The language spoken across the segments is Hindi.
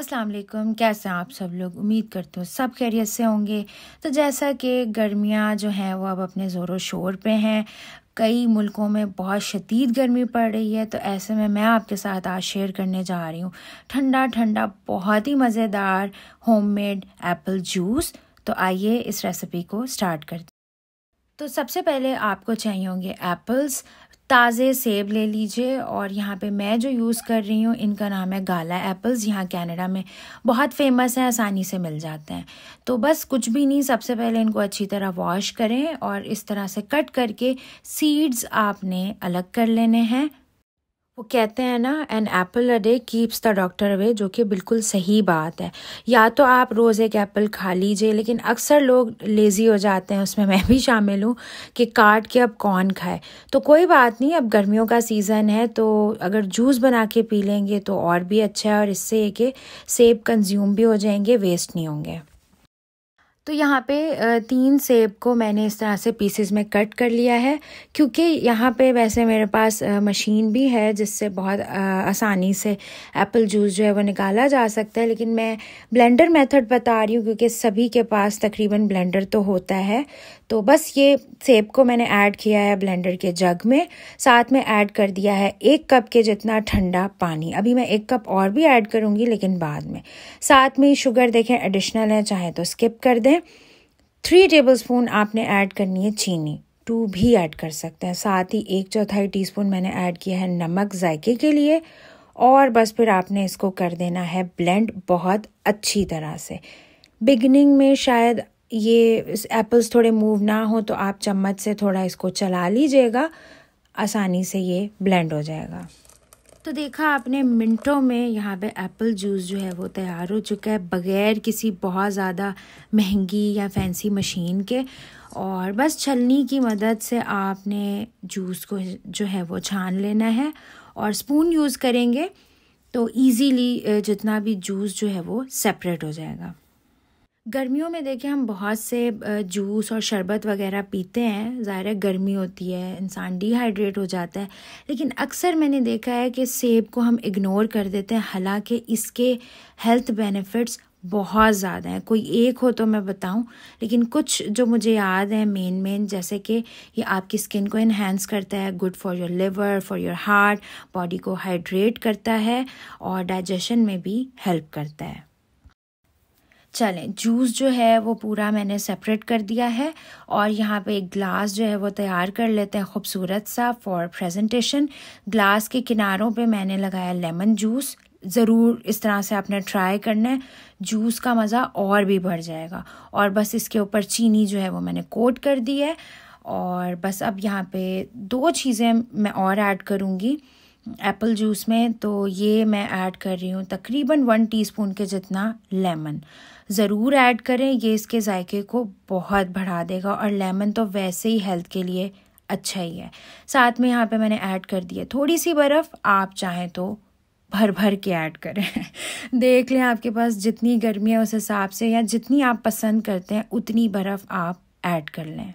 अस्सलाम वालेकुम कैसे हैं आप सब लोग उम्मीद करती हूँ सब खैरियत से होंगे तो जैसा कि गर्मियाँ जो हैं वो अब अपने ज़ोरों शोर पे हैं कई मुल्कों में बहुत शदीद गर्मी पड़ रही है तो ऐसे में मैं आपके साथ आज शेयर करने जा रही हूँ ठंडा ठंडा बहुत ही मज़ेदार होममेड एप्पल जूस तो आइए इस रेसिपी को स्टार्ट करते तो सबसे पहले आपको चाहिए होंगे एप्पल्स ताज़े सेब ले लीजिए और यहाँ पे मैं जो यूज़ कर रही हूँ इनका नाम है गाला एप्पल्स यहाँ कनाडा में बहुत फेमस हैं आसानी से मिल जाते हैं तो बस कुछ भी नहीं सबसे पहले इनको अच्छी तरह वॉश करें और इस तरह से कट करके सीड्स आपने अलग कर लेने हैं वो कहते हैं ना an apple a day keeps the doctor away जो कि बिल्कुल सही बात है या तो आप रोज़ एक एप्पल खा लीजिए लेकिन अक्सर लोग लेज़ी हो जाते हैं उसमें मैं भी शामिल हूँ कि काट के अब कौन खाए तो कोई बात नहीं अब गर्मियों का सीज़न है तो अगर जूस बना के पी लेंगे तो और भी अच्छा है और इससे कि सेब कंज्यूम भी हो जाएंगे वेस्ट नहीं होंगे तो यहाँ पे तीन सेब को मैंने इस तरह से पीसेस में कट कर लिया है क्योंकि यहाँ पे वैसे मेरे पास मशीन भी है जिससे बहुत आसानी से एप्पल जूस जो है वो निकाला जा सकता है लेकिन मैं ब्लेंडर मेथड बता रही हूँ क्योंकि सभी के पास तकरीबन ब्लेंडर तो होता है तो बस ये सेब को मैंने ऐड किया है ब्लेंडर के जग में साथ में ऐड कर दिया है एक कप के जितना ठंडा पानी अभी मैं एक कप और भी ऐड करूँगी लेकिन बाद में साथ में शुगर देखें एडिशनल है चाहे तो स्किप कर दें है थ्री स्पून आपने ऐड करनी है चीनी टू भी ऐड कर सकते हैं साथ ही एक चौथाई टीस्पून मैंने ऐड किया है नमक जायके के लिए और बस फिर आपने इसको कर देना है ब्लेंड बहुत अच्छी तरह से बिगनिंग में शायद ये एप्पल्स थोड़े मूव ना हो तो आप चम्मच से थोड़ा इसको चला लीजिएगा आसानी से ये ब्लेंड हो जाएगा तो देखा आपने मिनटों में यहाँ पे एप्पल जूस जो है वो तैयार हो चुका है बग़ैर किसी बहुत ज़्यादा महंगी या फैंसी मशीन के और बस छलनी की मदद से आपने जूस को जो है वो छान लेना है और स्पून यूज़ करेंगे तो ईज़ीली जितना भी जूस जो है वो सेपरेट हो जाएगा गर्मियों में देखिए हम बहुत से जूस और शरबत वगैरह पीते हैं ज़ाहिर है गर्मी होती है इंसान डिहाइड्रेट हो जाता है लेकिन अक्सर मैंने देखा है कि सेब को हम इग्नोर कर देते हैं हालांकि इसके हेल्थ बेनिफिट्स बहुत ज़्यादा हैं कोई एक हो तो मैं बताऊं लेकिन कुछ जो मुझे याद है मेन मेन जैसे कि ये आपकी स्किन को इन्हेंस करता है good for your liver for your heart body को हाइड्रेट करता है और डाइजेशन में भी हेल्प करता है चलें जूस जो है वो पूरा मैंने सेपरेट कर दिया है और यहाँ पे एक ग्लास जो है वो तैयार कर लेते हैं खूबसूरत सा फॉर प्रेजेंटेशन ग्लास के किनारों पे मैंने लगाया लेमन जूस ज़रूर इस तरह से आपने ट्राई करना है जूस का मज़ा और भी बढ़ जाएगा और बस इसके ऊपर चीनी जो है वो मैंने कोट कर दी है और बस अब यहाँ पे दो चीज़ें मैं और ऐड करूँगी एप्पल जूस में तो ये मैं ऐड कर रही हूँ तकरीबन वन टीस्पून के जितना लेमन ज़रूर ऐड करें ये इसके जायके को बहुत बढ़ा देगा और लेमन तो वैसे ही हेल्थ के लिए अच्छा ही है साथ में यहाँ पे मैंने ऐड कर दिया थोड़ी सी बर्फ़ आप चाहें तो भर भर के ऐड करें देख लें आपके पास जितनी गर्मी है उस हिसाब से या जितनी आप पसंद करते हैं उतनी बर्फ़ आप ऐड कर लें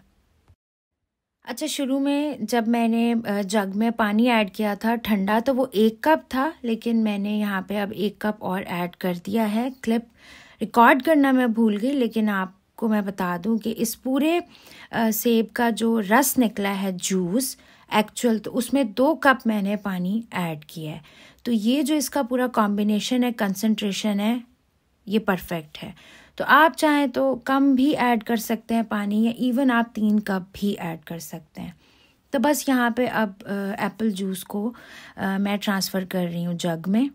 अच्छा शुरू में जब मैंने जग में पानी ऐड किया था ठंडा तो वो एक कप था लेकिन मैंने यहाँ पे अब एक कप और ऐड कर दिया है क्लिप रिकॉर्ड करना मैं भूल गई लेकिन आपको मैं बता दूँ कि इस पूरे सेब का जो रस निकला है जूस एक्चुअल तो उसमें दो कप मैंने पानी ऐड किया है तो ये जो इसका पूरा कॉम्बिनेशन है कंसनट्रेशन है ये परफेक्ट है तो आप चाहें तो कम भी ऐड कर सकते हैं पानी या इवन आप तीन कप भी ऐड कर सकते हैं तो बस यहाँ पे अब एप्पल जूस को आ, मैं ट्रांसफ़र कर रही हूँ जग में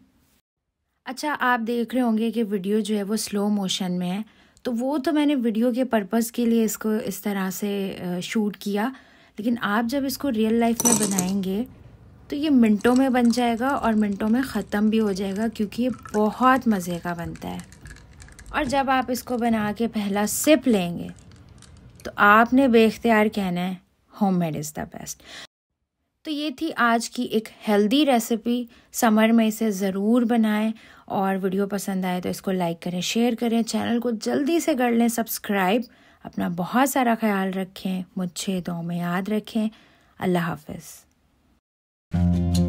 अच्छा आप देख रहे होंगे कि वीडियो जो है वो स्लो मोशन में है तो वो तो मैंने वीडियो के पर्पज़ के लिए इसको इस तरह से शूट किया लेकिन आप जब इसको रियल लाइफ में बनाएंगे तो ये मिनटों में बन जाएगा और मिनटों में ख़त्म भी हो जाएगा क्योंकि ये बहुत मज़े का बनता है और जब आप इसको बना के पहला सिप लेंगे तो आपने बेख्तियार कहना है home made is the best तो ये थी आज की एक हेल्दी रेसिपी समर में इसे ज़रूर बनाएं और वीडियो पसंद आए तो इसको लाइक करें शेयर करें चैनल को जल्दी से कर लें सब्सक्राइब अपना बहुत सारा ख्याल रखें मुझे दो में याद रखें अल्लाह हाफिज़